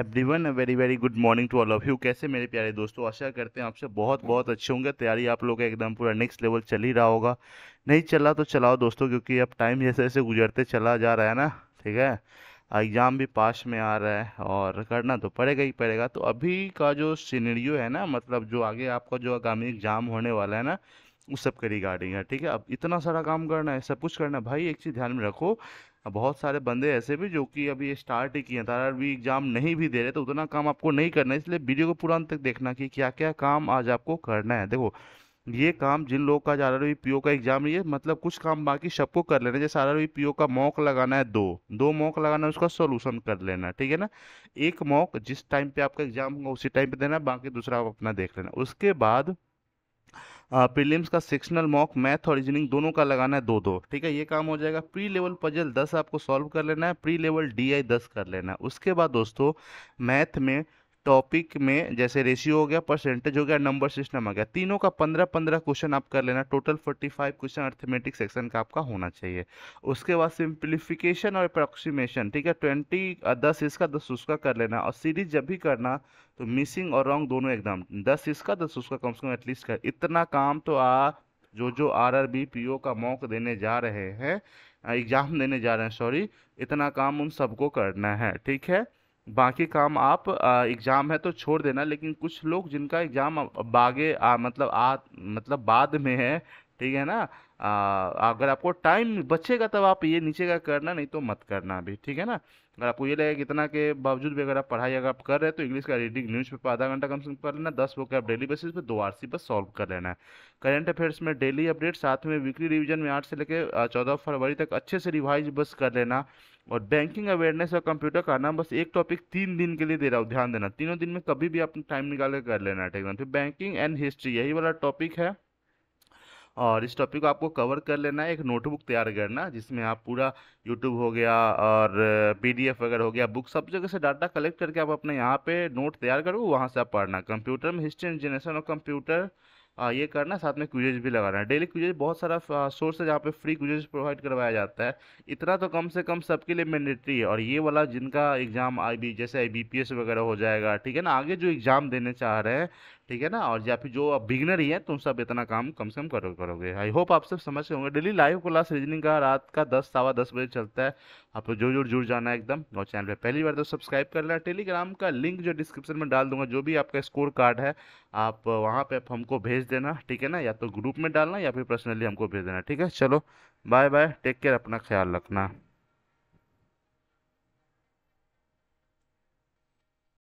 Everyone very very good morning to all of you कैसे मेरे प्यारे दोस्तों आशा करते हैं आपसे बहुत हम्म। बहुत अच्छे होंगे तैयारी आप लोग का एकदम पूरा नेक्स्ट लेवल चल ही रहा होगा नहीं चला तो चलाओ दोस्तों क्योंकि अब टाइम जैसे जैसे गुजरते चला जा रहा है ना ठीक है एग्ज़ाम भी पास में आ रहा है और करना तो पड़ेगा ही पड़ेगा तो अभी का जो सीनरियो है ना मतलब जो आगे आपका जो आगामी एग्ज़ाम होने वाला है ना उस सब के रिगार्डिंग है ठीक है अब इतना सारा काम करना है सब कुछ करना है भाई एक चीज़ ध्यान में रखो बहुत सारे बंदे ऐसे भी जो कि अभी स्टार्ट ही किए हैं तारा भी एग्ज़ाम नहीं भी दे रहे तो उतना काम आपको नहीं करना है इसलिए वीडियो को पूरा अंत तक देखना कि क्या क्या काम आज आपको करना है देखो ये काम जिन लोग का जा रहा पीओ का एग्जाम ये मतलब कुछ काम बाकी सबको कर लेना जैसे आर आर पीओ का मॉक लगाना है दो दो मॉक लगाना है उसका सोल्यूशन कर लेना ठीक है ना एक मॉक जिस टाइम पे आपका एग्जाम होगा उसी टाइम पे देना बाकी दूसरा आप अपना देख लेना उसके बाद प्रीलिम्स का सेक्शनल मॉक मैथ और रीजनिंग दोनों का लगाना है दो दो ठीक है ये काम हो जाएगा प्री लेवल पजल दस आपको सॉल्व कर लेना है प्री लेवल डी आई दस कर लेना है उसके बाद दोस्तों मैथ में टॉपिक में जैसे रेशियो हो गया परसेंटेज हो गया नंबर सिस्टम आ गया तीनों का पंद्रह पंद्रह क्वेश्चन आप कर लेना total forty five question arithmetic section का आपका होना चाहिए उसके बाद सिंप्लीफिकेशन और अप्रॉक्सीमेशन ठीक है ट्वेंटी दस इसका दस उसका कर लेना और सीरीज जब भी करना तो मिसिंग और रॉन्ग दोनों एकदम दस इसका दस उसका कम से कम एटलीस्ट कर इतना काम तो आ जो जो R R B P O का मौक देने जा रहे हैं एग्ज़ाम देने जा रहे हैं सॉरी इतना काम उन सबको करना है ठीक है बाकी काम आप एग्ज़ाम है तो छोड़ देना लेकिन कुछ लोग जिनका एग्ज़ाम बागे आ, मतलब आ मतलब बाद में है ठीक है ना अगर आपको टाइम बचेगा तब आप ये नीचे का करना नहीं तो मत करना अभी ठीक है ना अगर आपको ये लगेगा कितना के बावजूद भी अगर आप पढ़ाई अगर आप कर रहे हैं तो इंग्लिश का रीडिंग न्यूज़ पेपर आधा घंटा कम से कम कर लेना दस बुक आप डेली बेसिस पे दो आर सी पर सॉल्व कर लेना है करंट अफेयर्स में डेली अपडेट साथ में वीकली रिविजन में आठ से लेकर चौदह फरवरी तक अच्छे से रिवाइज बस कर लेना और बैंकिंग अवेयरनेस और कंप्यूटर का नाम बस एक टॉपिक तीन दिन के लिए दे रहा हूँ ध्यान देना तीनों दिन में कभी भी आप टाइम निकाल कर लेना ठीक है फिर बैंकिंग एंड हिस्ट्री यही वाला टॉपिक है और इस टॉपिक को आपको कवर कर लेना है एक नोटबुक तैयार करना जिसमें आप पूरा यूट्यूब हो गया और पीडीएफ वगैरह हो गया बुक सब जगह से डाटा कलेक्ट करके आप अपने यहाँ पे नोट तैयार करो वहाँ से आप पढ़ना कंप्यूटर में history and generation of computer आ, ये करना साथ में क्विजेज भी लगाना है डेली क्विजेज बहुत सारा सोर्स है जहाँ पे फ्री क्विजेज प्रोवाइड करवाया जाता है इतना तो कम से कम सबके लिए मैंडेटरी है और ये वाला जिनका एग्ज़ाम आई बी जैसे आई बी पी एस वगैरह हो जाएगा ठीक है ना आगे जो एग्ज़ाम देने चाह रहे हैं ठीक है ना और या फिर जो आप बिगनर ही हैं तुम सब इतना काम कम से कम करो करोगे आई होप आप सब समझ होंगे डेली लाइव क्लास रीजनिंग का रात का दस सवा दस बजे चलता है आपको जो जोर जुड़ जाना है एकदम और चैनल पे पहली बार तो सब्सक्राइब कर लेना टेलीग्राम का लिंक जो डिस्क्रिप्शन में डाल दूंगा जो भी आपका स्कोर कार्ड है आप वहाँ पर हमको भेज देना ठीक है ना या तो ग्रुप में डालना या फिर पर्सनली हमको भेज देना ठीक है चलो बाय बाय टेक केयर अपना ख्याल रखना